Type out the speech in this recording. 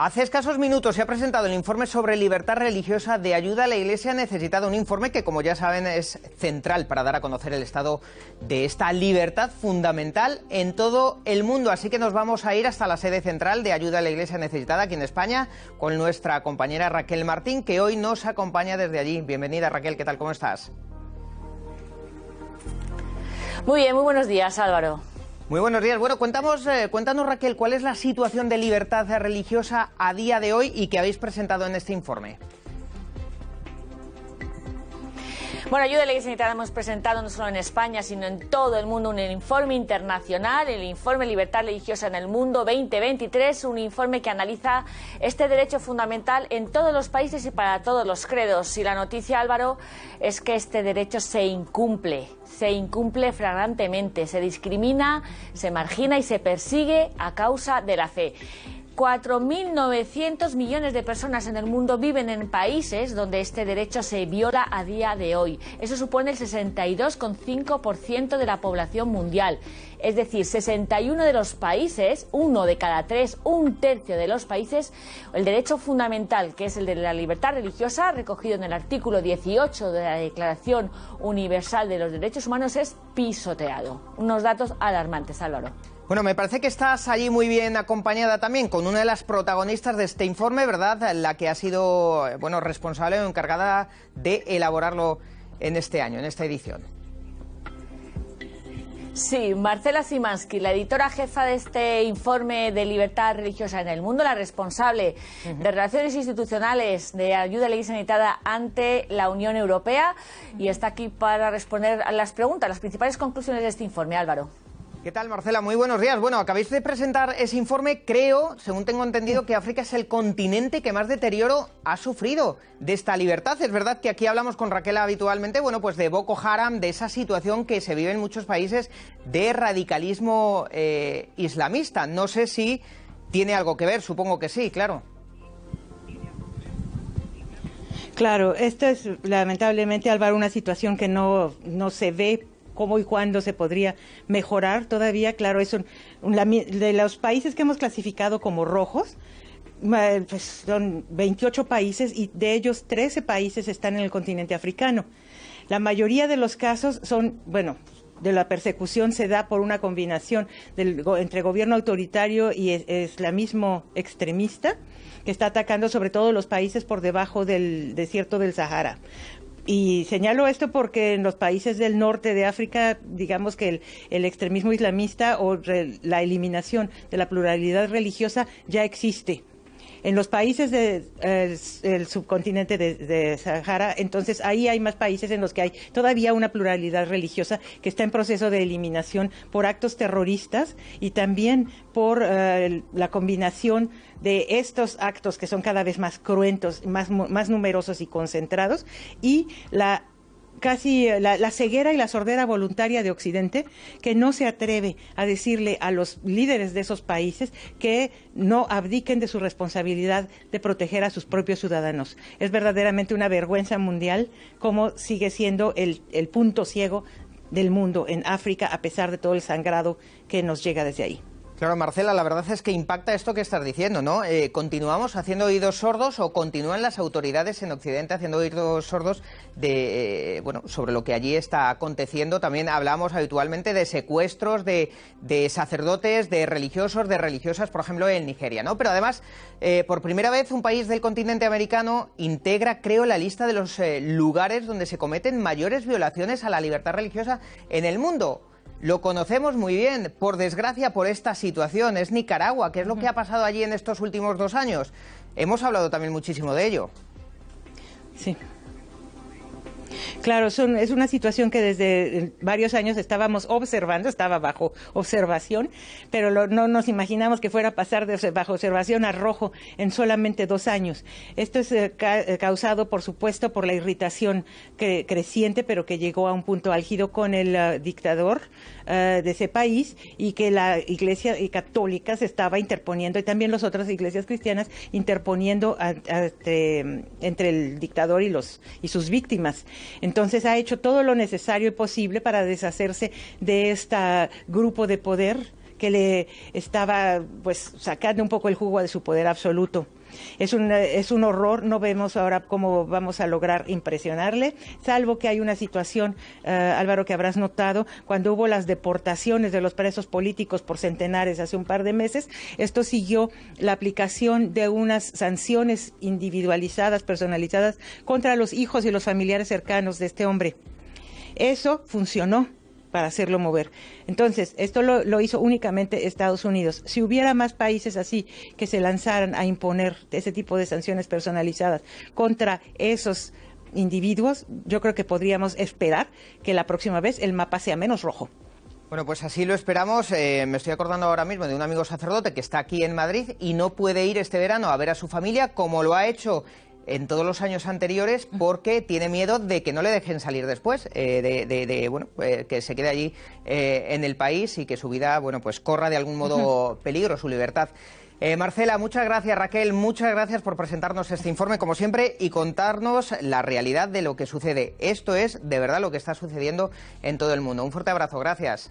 Hace escasos minutos se ha presentado el informe sobre libertad religiosa de ayuda a la Iglesia necesitada, un informe que, como ya saben, es central para dar a conocer el estado de esta libertad fundamental en todo el mundo. Así que nos vamos a ir hasta la sede central de ayuda a la Iglesia necesitada aquí en España con nuestra compañera Raquel Martín, que hoy nos acompaña desde allí. Bienvenida Raquel, ¿qué tal? ¿Cómo estás? Muy bien, muy buenos días Álvaro. Muy buenos días. Bueno, contamos, eh, cuéntanos Raquel, ¿cuál es la situación de libertad religiosa a día de hoy y que habéis presentado en este informe? Bueno, Ayuda sanitaria, hemos presentado no solo en España, sino en todo el mundo un informe internacional, el informe Libertad Religiosa en el Mundo 2023, un informe que analiza este derecho fundamental en todos los países y para todos los credos. Y la noticia, Álvaro, es que este derecho se incumple, se incumple flagrantemente, se discrimina, se margina y se persigue a causa de la fe. 4.900 millones de personas en el mundo viven en países donde este derecho se viola a día de hoy. Eso supone el 62,5% de la población mundial. Es decir, 61 de los países, uno de cada tres, un tercio de los países, el derecho fundamental, que es el de la libertad religiosa, recogido en el artículo 18 de la Declaración Universal de los Derechos Humanos, es pisoteado. Unos datos alarmantes, Álvaro. Bueno, me parece que estás allí muy bien acompañada también con una de las protagonistas de este informe, ¿verdad? La que ha sido, eh, bueno, responsable o encargada de elaborarlo en este año, en esta edición. Sí, Marcela Simansky, la editora jefa de este informe de libertad religiosa en el mundo, la responsable de relaciones institucionales de ayuda a ley ante la Unión Europea, y está aquí para responder a las preguntas, las principales conclusiones de este informe, Álvaro. ¿Qué tal, Marcela? Muy buenos días. Bueno, acabáis de presentar ese informe. Creo, según tengo entendido, que África es el continente que más deterioro ha sufrido de esta libertad. Es verdad que aquí hablamos con Raquel habitualmente, bueno, pues de Boko Haram, de esa situación que se vive en muchos países de radicalismo eh, islamista. No sé si tiene algo que ver, supongo que sí, claro. Claro, esto es lamentablemente, Álvaro, una situación que no, no se ve cómo y cuándo se podría mejorar todavía. Claro, de los países que hemos clasificado como rojos, pues, son 28 países y de ellos 13 países están en el continente africano. La mayoría de los casos son, bueno, de la persecución se da por una combinación entre gobierno autoritario y islamismo extremista que está atacando sobre todo los países por debajo del desierto del Sahara. Y señalo esto porque en los países del norte de África, digamos que el, extremismo islamista o la eliminación de la pluralidad religiosa ya existe. En los países del de, eh, subcontinente de, Sahara, entonces ahí hay más países en los que hay todavía una pluralidad religiosa que está en proceso de eliminación por actos terroristas y también por eh, la combinación de estos actos que son cada vez más cruentos, más, más numerosos y concentrados y la casi eh, la, ceguera y la sordera voluntaria de Occidente, que no se atreve a decirle a los líderes de esos países que no abdiquen de su responsabilidad de proteger a sus propios ciudadanos. Es verdaderamente una vergüenza mundial como sigue siendo el, el punto ciego del mundo en África, a pesar de todo el sangrado que nos llega desde ahí. Claro, Marcela, la verdad es que impacta esto que estás diciendo, ¿no? Eh, ¿Continuamos haciendo oídos sordos o continúan las autoridades en Occidente haciendo oídos sordos de, eh, bueno, sobre lo que allí está aconteciendo? También hablamos habitualmente de secuestros de, sacerdotes, de religiosos, de religiosas, por ejemplo, en Nigeria, ¿no? Pero además, eh, por primera vez, un país del continente americano integra, creo, la lista de los lugares donde se cometen mayores violaciones a la libertad religiosa en el mundo. Lo conocemos muy bien, por desgracia, por esta situación. Es Nicaragua, que es lo que ha pasado allí en estos últimos dos años. Hemos hablado también muchísimo de ello. Sí. Claro, son, es una situación que desde eh, varios años estábamos observando, estaba bajo observación, pero no nos imaginamos que fuera a pasar de bajo observación a rojo en solamente dos años. Esto es eh, eh, causado, por supuesto, por la irritación creciente, pero que llegó a un punto álgido con el ah, dictador ah, de ese país y que la Iglesia Católica se estaba interponiendo y también las otras iglesias cristianas interponiendo entre, el dictador y sus víctimas. Entonces ha hecho todo lo necesario y posible para deshacerse de este grupo de poder que le estaba pues sacando un poco el jugo de su poder absoluto. Es un, es un horror, no vemos ahora cómo vamos a lograr impresionarle, salvo que hay una situación, eh, Álvaro, que habrás notado, cuando hubo las deportaciones de los presos políticos por centenares hace un par de meses, esto siguió la aplicación de unas sanciones individualizadas, personalizadas, contra los hijos y los familiares cercanos de este hombre. Eso funcionó para hacerlo mover. Entonces, esto lo, hizo únicamente Estados Unidos. Si hubiera más países así que se lanzaran a imponer ese tipo de sanciones personalizadas contra esos individuos, yo creo que podríamos esperar que la próxima vez el mapa sea menos rojo. Bueno, pues así lo esperamos. Eh, me estoy acordando ahora mismo de un amigo sacerdote que está aquí en Madrid y no puede ir este verano a ver a su familia como lo ha hecho en todos los años anteriores porque tiene miedo de que no le dejen salir después, eh, de, eh, que se quede allí eh, en el país y que su vida, bueno, pues corra de algún modo peligro su libertad. Marcela, muchas gracias Raquel, muchas gracias por presentarnos este informe como siempre y contarnos la realidad de lo que sucede. Esto es de verdad lo que está sucediendo en todo el mundo. Un fuerte abrazo, gracias.